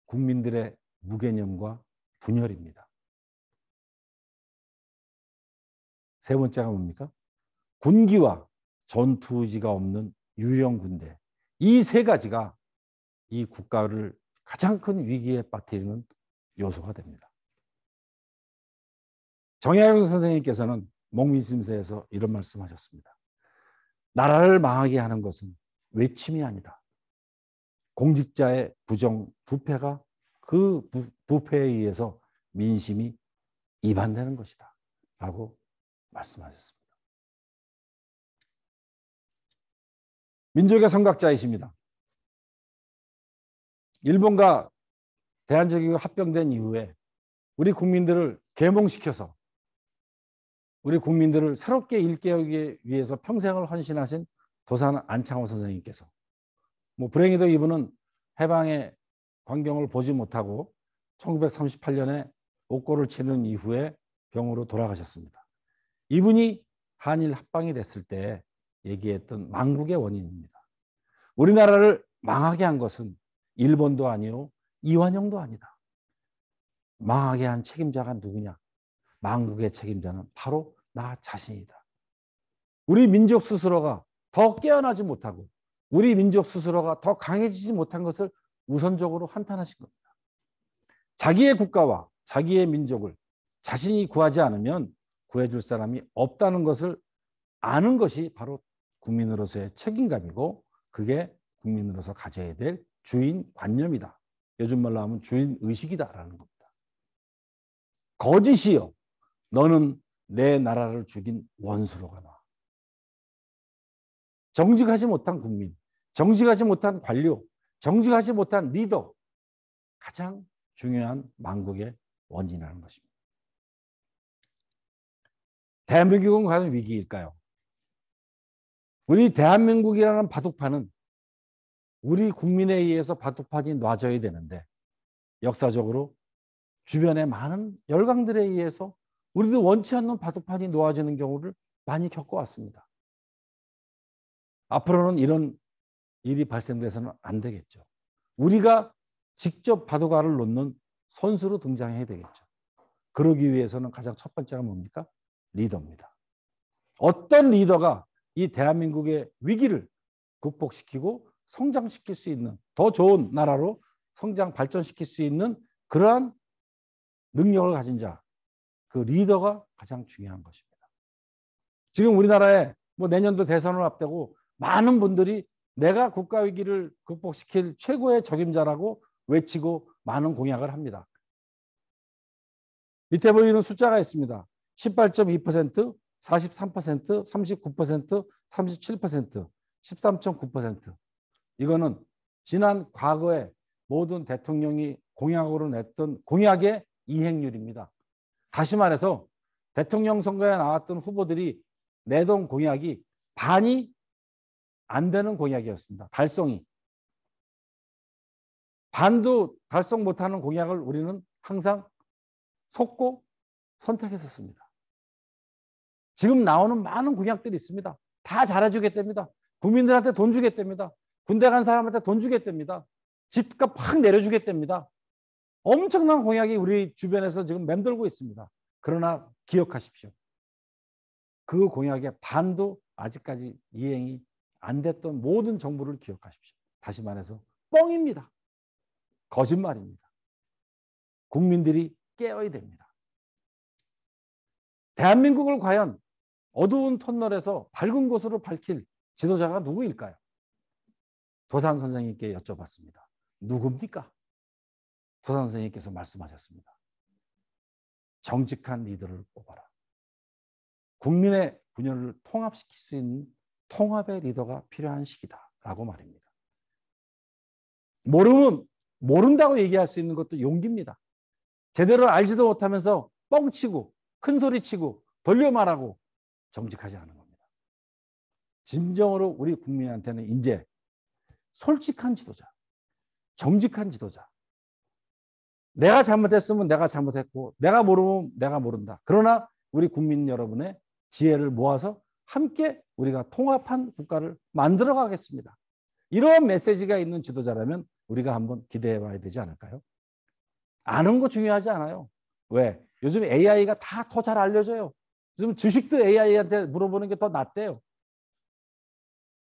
국민들의 무개념과 분열입니다. 세 번째가 뭡니까? 군기와 전투의지가 없는 유령 군대. 이 세 가지가 이 국가를 가장 큰 위기에 빠뜨리는 요소가 됩니다. 정약용 선생님께서는 목민심세에서 이런 말씀하셨습니다. 나라를 망하게 하는 것은 외침이 아니다. 공직자의 부정 부패가 그 부패에 의해서 민심이 이반되는 것이다. 라고 말씀하셨습니다. 민족의 선각자이십니다. 일본과 대한제국이 합병된 이후에 우리 국민들을 계몽시켜서 우리 국민들을 새롭게 일깨우기 위해서 평생을 헌신하신 도산 안창호 선생님께서 뭐 불행히도 이분은 해방의 광경을 보지 못하고 1938년에 옥고를 치는 이후에 병으로 돌아가셨습니다. 이분이 한일 합방이 됐을 때 얘기했던 망국의 원인입니다. 우리나라를 망하게 한 것은 일본도 아니요 이완용도 아니다. 망하게 한 책임자가 누구냐? 망국의 책임자는 바로 나 자신이다. 우리 민족 스스로가 더 깨어나지 못하고 우리 민족 스스로가 더 강해지지 못한 것을 우선적으로 한탄하신 겁니다. 자기의 국가와 자기의 민족을 자신이 구하지 않으면 구해줄 사람이 없다는 것을 아는 것이 바로 국민으로서의 책임감이고 그게 국민으로서 가져야 될 주인 관념이다. 요즘 말로 하면 주인 의식이다라는 겁니다. 거짓이요. 너는 내 나라를 죽인 원수로 가라. 정직하지 못한 국민, 정직하지 못한 관료, 정직하지 못한 리더, 가장 중요한 망국의 원인이라는 것입니다. 대한민국은 과연 위기일까요? 우리 대한민국이라는 바둑판은 우리 국민에 의해서 바둑판이 놔져야 되는데 역사적으로 주변의 많은 열강들에 의해서 우리도 원치 않는 바둑판이 놓아지는 경우를 많이 겪어왔습니다. 앞으로는 이런 일이 발생돼서는 안 되겠죠. 우리가 직접 바둑알을 놓는 선수로 등장해야 되겠죠. 그러기 위해서는 가장 첫 번째가 뭡니까? 리더입니다. 어떤 리더가 이 대한민국의 위기를 극복시키고 성장시킬 수 있는 더 좋은 나라로 성장 발전시킬 수 있는 그러한 능력을 가진 자그 리더가 가장 중요한 것입니다. 지금 우리나라에 뭐 내년도 대선을 앞두고 많은 분들이 내가 국가 위기를 극복시킬 최고의 적임자라고 외치고 많은 공약을 합니다. 밑에 보이는 숫자가 있습니다. 18.2%, 43%, 39%, 37%, 13.9%. 이거는 지난 과거에 모든 대통령이 공약으로 냈던 공약의 이행률입니다. 다시 말해서 대통령 선거에 나왔던 후보들이 내던 공약이 반이 안 되는 공약이었습니다. 달성이. 반도 달성 못하는 공약을 우리는 항상 속고 선택했었습니다. 지금 나오는 많은 공약들이 있습니다. 다 잘해주겠답니다. 국민들한테 돈 주겠답니다. 군대 간 사람한테 돈 주겠답니다. 집값 확 내려주겠답니다. 엄청난 공약이 우리 주변에서 지금 맴돌고 있습니다. 그러나 기억하십시오. 그 공약의 반도 아직까지 이행이 안 됐던 모든 정부를 기억하십시오. 다시 말해서 뻥입니다. 거짓말입니다. 국민들이 깨어야 됩니다. 대한민국을 과연 어두운 터널에서 밝은 곳으로 밝힐 지도자가 누구일까요? 도산 선생님께 여쭤봤습니다. 누굽니까? 도산 선생님께서 말씀하셨습니다. 정직한 리더를 뽑아라. 국민의 분열을 통합시킬 수 있는 통합의 리더가 필요한 시기다라고 말입니다. 모르면 모른다고 얘기할 수 있는 것도 용기입니다. 제대로 알지도 못하면서 뻥치고 큰 소리치고 돌려 말하고 정직하지 않은 겁니다. 진정으로 우리 국민한테는 이제 솔직한 지도자, 정직한 지도자, 내가 잘못했으면 내가 잘못했고 내가 모르면 내가 모른다. 그러나 우리 국민 여러분의 지혜를 모아서 함께 우리가 통합한 국가를 만들어 가겠습니다. 이러한 메시지가 있는 지도자라면 우리가 한번 기대해 봐야 되지 않을까요? 아는 거 중요하지 않아요. 왜? 요즘 AI가 다 더 잘알려져요 요즘 주식도 AI한테 물어보는 게 더 낫대요.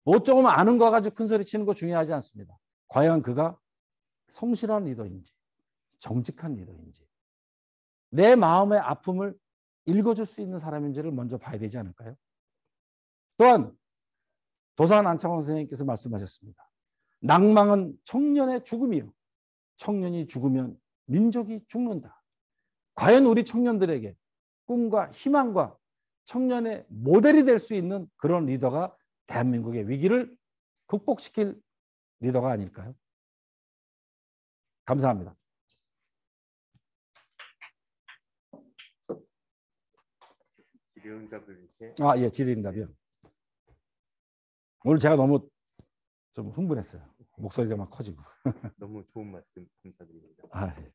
뭐 조금 뭐 아는 거 가지고 큰 소리 치는 거 중요하지 않습니다. 과연 그가 성실한 리더인지, 정직한 리더인지 내 마음의 아픔을 읽어줄 수 있는 사람인지를 먼저 봐야 되지 않을까요? 또한 도산 안창원 선생님께서 말씀하셨습니다. 낭망은 청년의 죽음이요. 청년이 죽으면 민족이 죽는다. 과연 우리 청년들에게 꿈과 희망과 청년의 모델이 될 수 있는 그런 리더가 대한민국의 위기를 극복시킬 리더가 아닐까요? 감사합니다. 아, 예, 질의응답이요. 오늘 제가 너무 좀 흥분했어요. 목소리가 막 커지고. *laughs* 너무 좋은 말씀 감사드립니다. 아, 예.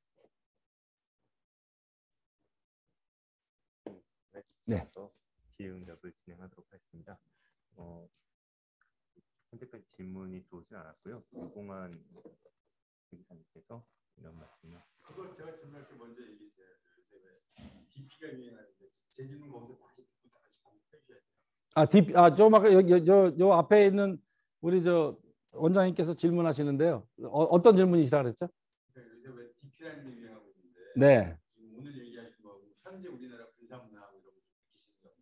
네. 질의응답을 네. 진행하도록 하겠습니다. 어, 현재까지 질문이 들어오지 않았고요. 유공한 교사님께서 이런 말씀을. 그거 제가 질문할 때 먼저 얘기해 주세요. 요새 왜 DP가 유행하는데 제 질문 거기서 다시 듣고 다시 반복해 주셔야 돼요. 아, DP 아좀 아까 요요 앞에 있는 우리 저 원장님께서 질문하시는데요. 어, 떤 질문이시라 그랬죠? 그 요새 왜 DP라는 게 유행하고 있는데 네. 지금 오늘 얘기하신 거하고 현재 우리나라 군사 문화 이런 거 느끼시는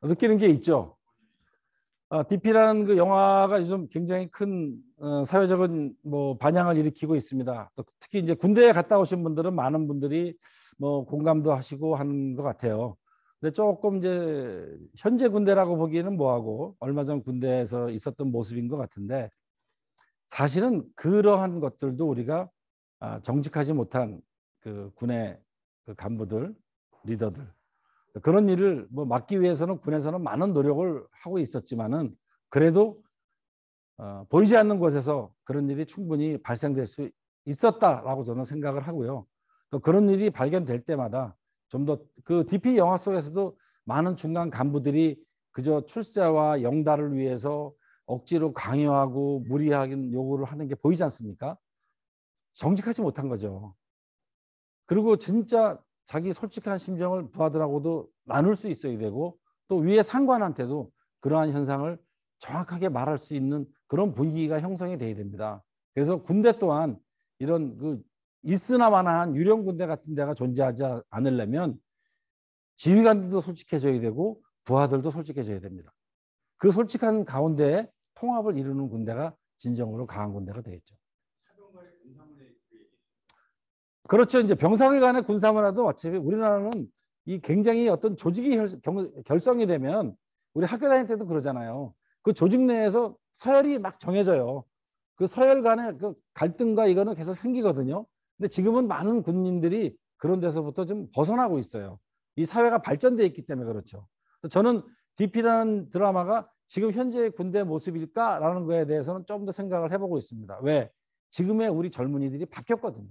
거 어, 느끼는 게 있죠. DP라는 어, 그 영화가 요즘 굉장히 큰 어, 사회적인 뭐 반향을 일으키고 있습니다. 특히 이제 군대에 갔다 오신 분들은 많은 분들이 뭐 공감도 하시고 하는 것 같아요. 근데 조금 이제 현재 군대라고 보기에는 뭐하고 얼마 전 군대에서 있었던 모습인 것 같은데 사실은 그러한 것들도 우리가 아, 정직하지 못한 그 군의 그 간부들 리더들 그런 일을 뭐 막기 위해서는 군에서는 많은 노력을 하고 있었지만은 그래도 어, 보이지 않는 곳에서 그런 일이 충분히 발생될 수 있었다라고 저는 생각을 하고요. 또 그런 일이 발견될 때마다 좀 더 그 DP 영화 속에서도 많은 중간 간부들이 그저 출세와 영달을 위해서 억지로 강요하고 무리하게 요구를 하는 게 보이지 않습니까? 정직하지 못한 거죠. 그리고 진짜 자기 솔직한 심정을 부하들하고도 나눌 수 있어야 되고 또 위에 상관한테도 그러한 현상을 정확하게 말할 수 있는 그런 분위기가 형성이 돼야 됩니다. 그래서 군대 또한 이런 그 있으나 마나한 유령 군대 같은 데가 존재하지 않으려면 지휘관들도 솔직해져야 되고 부하들도 솔직해져야 됩니다. 그 솔직한 가운데 에 통합을 이루는 군대가 진정으로 강한 군대가 되겠죠. 그렇죠. 이제 병상들 간의 군사문화도 마치 우리나라는 이 굉장히 어떤 조직이 결, 성이 되면 우리 학교 다닐 때도 그러잖아요. 그 조직 내에서 서열이 막 정해져요. 그 서열 간의 그 갈등과 이거는 계속 생기거든요. 근데 지금은 많은 군인들이 그런 데서부터 좀 벗어나고 있어요. 이 사회가 발전돼 있기 때문에 그렇죠. 저는 DP라는 드라마가 지금 현재의 군대 모습일까라는 거에 대해서는 좀더 생각을 해보고 있습니다. 왜? 지금의 우리 젊은이들이 바뀌었거든요.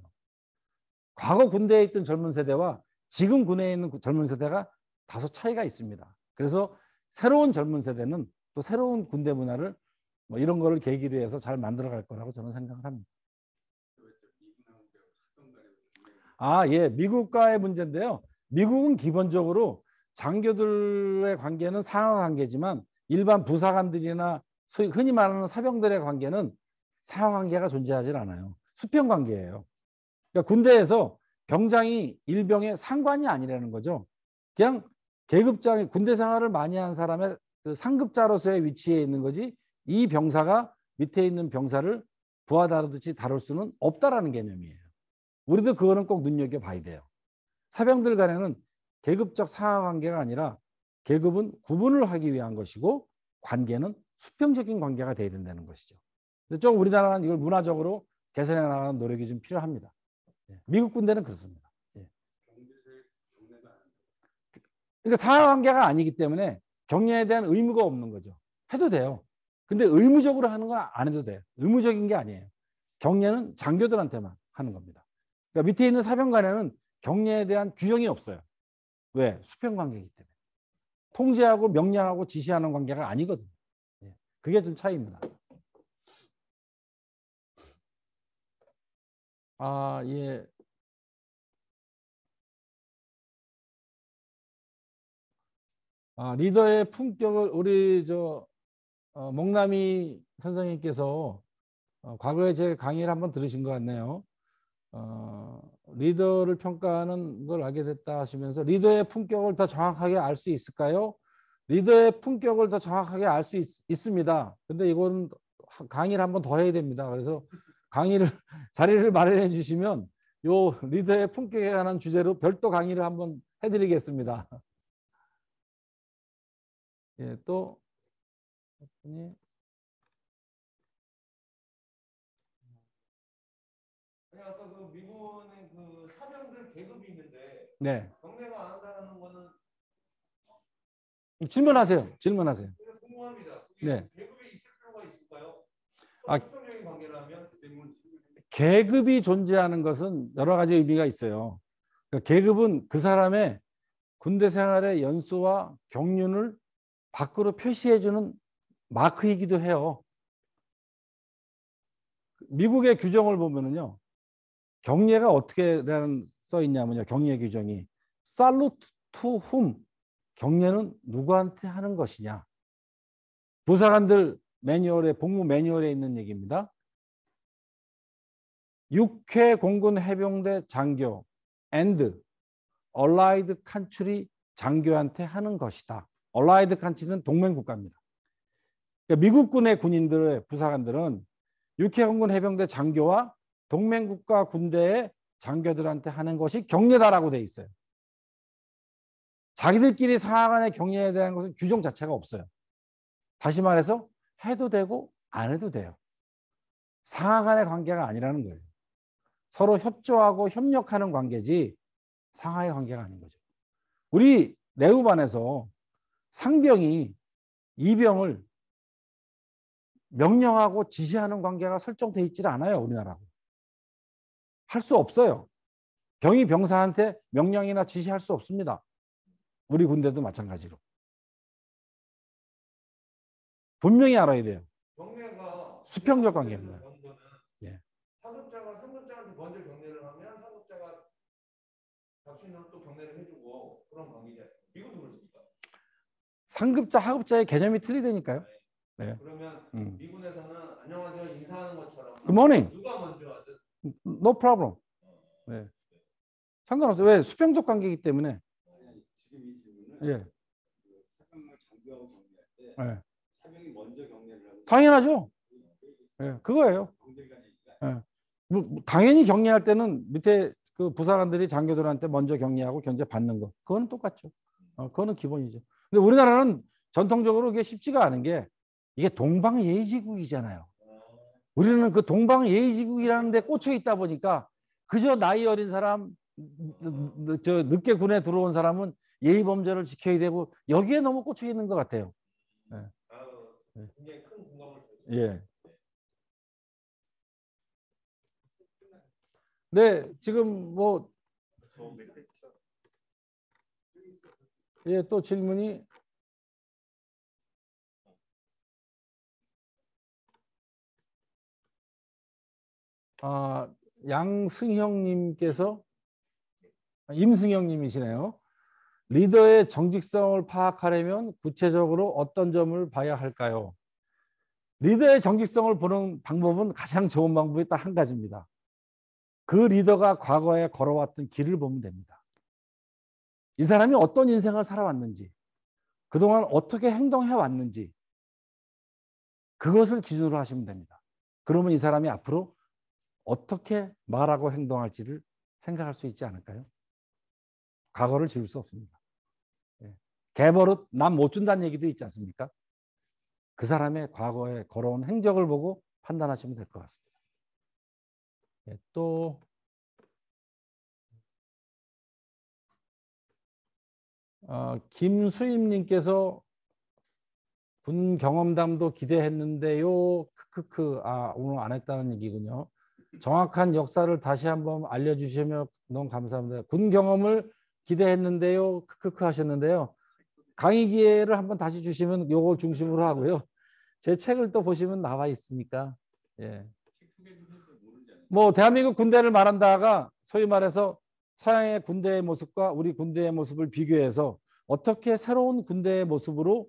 과거 군대에 있던 젊은 세대와 지금 군에 있는 그 젊은 세대가 다소 차이가 있습니다. 그래서 새로운 젊은 세대는 또 새로운 군대 문화를 뭐 이런 거를 계기로 해서 잘 만들어 갈 거라고 저는 생각을 합니다. 아, 예. 미국과의 문제인데요. 미국은 기본적으로 장교들의 관계는 상하 관계지만 일반 부사관들이나 소위 흔히 말하는 사병들의 관계는 상하 관계가 존재하지 않아요. 수평 관계예요. 그러니까 군대에서 병장이 일병의 상관이 아니라는 거죠. 그냥 계급장이 군대 생활을 많이 한 사람의 그 상급자로서의 위치에 있는 거지 이 병사가 밑에 있는 병사를 부하 다루듯이 다룰 수는 없다라는 개념이에요. 우리도 그거는 꼭 눈여겨봐야 돼요. 사병들 간에는 계급적 상하관계가 아니라 계급은 구분을 하기 위한 것이고 관계는 수평적인 관계가 돼야 된다는 것이죠. 좀 우리나라는 이걸 문화적으로 개선해 나가는 노력이 좀 필요합니다. 예. 미국 군대는 그렇습니다. 예. 그러니까 사관계가 아니기 때문에 격려에 대한 의무가 없는 거죠. 해도 돼요. 근데 의무적으로 하는 건 안 해도 돼요. 의무적인 게 아니에요. 격려는 장교들한테만 하는 겁니다. 그러니까 밑에 있는 사병관에는 격려에 대한 규정이 없어요. 왜? 수평 관계이기 때문에. 통제하고 명령하고 지시하는 관계가 아니거든요. 예. 그게 좀 차이입니다. 아, 예. 아, 리더의 품격을 우리 저 어, 목남이 선생님께서 어, 과거에 제 강의를 한번 들으신 것 같네요. 어, 리더를 평가하는 걸 알게 됐다 하시면서 리더의 품격을 더 정확하게 알 수 있을까요? 리더의 품격을 더 정확하게 알 수 있습니다. 근데 이건 강의를 한번 더 해야 됩니다. 그래서 강의를 *laughs* 자리를 마련해 주시면 요 리더의 품격에 관한 주제로 별도 강의를 한번 해드리겠습니다. *laughs* 예, 또 아니 아까 그 미군의 그 사령들 계급이 있는데 네. 경례가 안 한다는 거는 질문하세요. 질문하세요. 궁금합니다. 네. 계급이 있을 필요가 있을까요? 아, 관계라면 그 계급이 존재하는 것은 여러 가지 의미가 있어요. 그러니까 계급은 그 사람의 군대 생활의 연수와 경륜을 밖으로 표시해주는 마크이기도 해요. 미국의 규정을 보면은요, 경례가 어떻게라는 써 있냐면요, 경례 규정이 살루트 투 훔, 경례는 누구한테 하는 것이냐. 부사관들 매뉴얼에 복무 매뉴얼에 있는 얘기입니다. 육해 공군 해병대 장교 and 얼라이드 칸츄리 장교한테 하는 것이다. 얼라이드 칸츄리는 동맹국가입니다. 그러니까 미국군의 군인들의 부사관들은 육해 공군 해병대 장교와 동맹국가 군대의 장교들한테 하는 것이 경례다라고 돼 있어요. 자기들끼리 사하간의 경례에 대한 것은 규정 자체가 없어요. 다시 말해서 해도 되고 안 해도 돼요. 사하간의 관계가 아니라는 거예요. 서로 협조하고 협력하는 관계지 상하의 관계가 아닌 거죠. 우리 내후반에서 상병이 이병을 명령하고 지시하는 관계가 설정돼 있질 않아요. 우리나라고. 할수 없어요. 병이 병사한테 명령이나 지시할 수 없습니다. 우리 군대도 마찬가지로. 분명히 알아야 돼요. 수평적 관계입니다. 당신은또 경례를 해주고 그런 관계지 않습니 미국도 그렇습니까? 상급자 하급자의 개념이 틀리다니까요. 네. 네. 그러면 음. 미군에서는 안녕하세요 인사하는 것처럼 Good morning. 누가 먼저 하든 No problem. 어. 네. 상관없어요. 왜 수평적 관계이기 때문에. 예. 그 사 예. 당연하죠. 예, 예 그거예요. 예. 뭐, 뭐, 당연히 경례할 때는 밑에 그 부사관들이 장교들한테 먼저 격리하고 견제 받는 거 그거는 똑같죠. 어, 그거는 기본이죠. 근데 우리나라는 전통적으로 이게 쉽지가 않은 게 이게 동방예의지국이잖아요. 우리는 그 동방예의지국이라는 데 꽂혀 있다 보니까 그저 나이 어린 사람, 저 늦게 군에 들어온 사람은 예의 범죄를 지켜야 되고 여기에 너무 꽂혀 있는 것 같아요. 예. 예. 네, 지금 뭐 예, 또 질문이 아, 양승형 님께서 아, 임승형 님이시네요. 리더의 정직성을 파악하려면 구체적으로 어떤 점을 봐야 할까요? 리더의 정직성을 보는 방법은 가장 좋은 방법이 딱 한 가지입니다. 그 리더가 과거에 걸어왔던 길을 보면 됩니다. 이 사람이 어떤 인생을 살아왔는지, 그동안 어떻게 행동해 왔는지, 그것을 기준으로 하시면 됩니다. 그러면 이 사람이 앞으로 어떻게 말하고 행동할지를 생각할 수 있지 않을까요? 과거를 지울 수 없습니다. 예. 개버릇 남 못 준다는 얘기도 있지 않습니까? 그 사람의 과거에 걸어온 행적을 보고 판단하시면 될 것 같습니다. 예, 또 어, 김수임님께서 군 경험담도 기대했는데요. 크크크. 아 오늘 안 했다는 얘기군요. 정확한 역사를 다시 한번 알려주시면 너무 감사합니다. 군 경험을 기대했는데요. 크크크 하셨는데요. 강의 기회를 한번 다시 주시면 요걸 중심으로 하고요. 제 책을 또 보시면 나와 있으니까. 예. 뭐 대한민국 군대를 말한다가 소위 말해서 서양의 군대의 모습과 우리 군대의 모습을 비교해서 어떻게 새로운 군대의 모습으로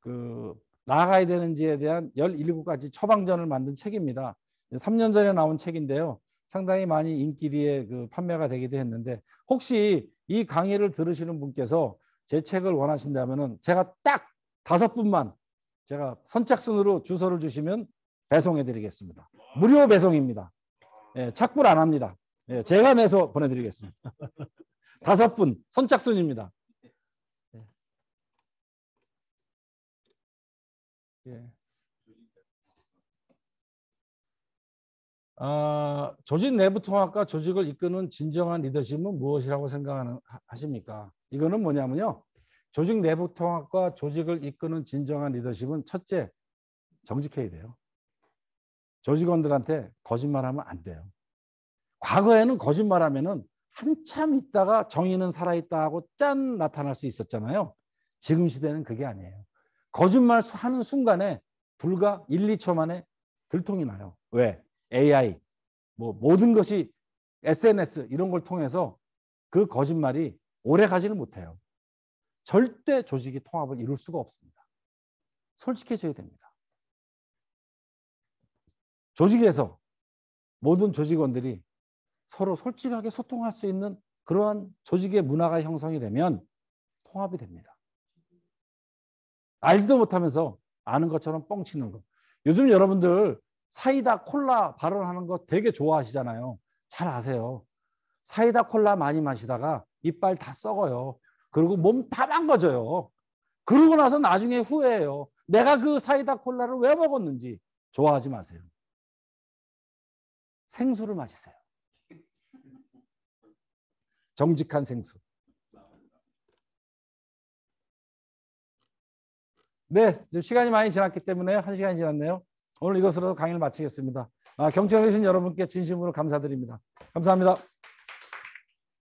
그 나아가야 되는지에 대한 17가지 처방전을 만든 책입니다. 3년 전에 나온 책인데요. 상당히 많이 인기리에 그 판매가 되기도 했는데 혹시 이 강의를 들으시는 분께서 제 책을 원하신다면 제가 딱 다섯 분만 제가 선착순으로 주소를 주시면 배송해 드리겠습니다. 무료 배송입니다. 예, 착불 안 합니다. 예, 제가 내서 보내드리겠습니다. *laughs* 다섯 분 선착순입니다. 예. 아, 조직 내부 통합과 조직을 이끄는 진정한 리더십은 무엇이라고 생각하십니까? 이거는 뭐냐면요. 조직 내부 통합과 조직을 이끄는 진정한 리더십은 첫째, 정직해야 돼요. 조직원들한테 거짓말하면 안 돼요. 과거에는 거짓말하면은 한참 있다가 정의는 살아있다 하고 짠 나타날 수 있었잖아요. 지금 시대는 그게 아니에요. 거짓말 하는 순간에 불과 1, 2초 만에 들통이 나요. 왜? AI, 뭐 모든 것이 SNS 이런 걸 통해서 그 거짓말이 오래 가지는 못해요. 절대 조직이 통합을 이룰 수가 없습니다. 솔직해져야 됩니다. 조직에서 모든 조직원들이 서로 솔직하게 소통할 수 있는 그러한 조직의 문화가 형성이 되면 통합이 됩니다. 알지도 못하면서 아는 것처럼 뻥치는 거. 요즘 여러분들 사이다 콜라 발언하는 거 되게 좋아하시잖아요. 잘 아세요. 사이다 콜라 많이 마시다가 이빨 다 썩어요. 그리고 몸 다 망가져요. 그러고 나서 나중에 후회해요. 내가 그 사이다 콜라를 왜 먹었는지 좋아하지 마세요. 생수를 마시세요. 정직한 생수. 네, 시간이 많이 지났기 때문에 한 시간이 지났네요. 오늘 이것으로 강의를 마치겠습니다. 아, 경청해주신 여러분께 진심으로 감사드립니다. 감사합니다.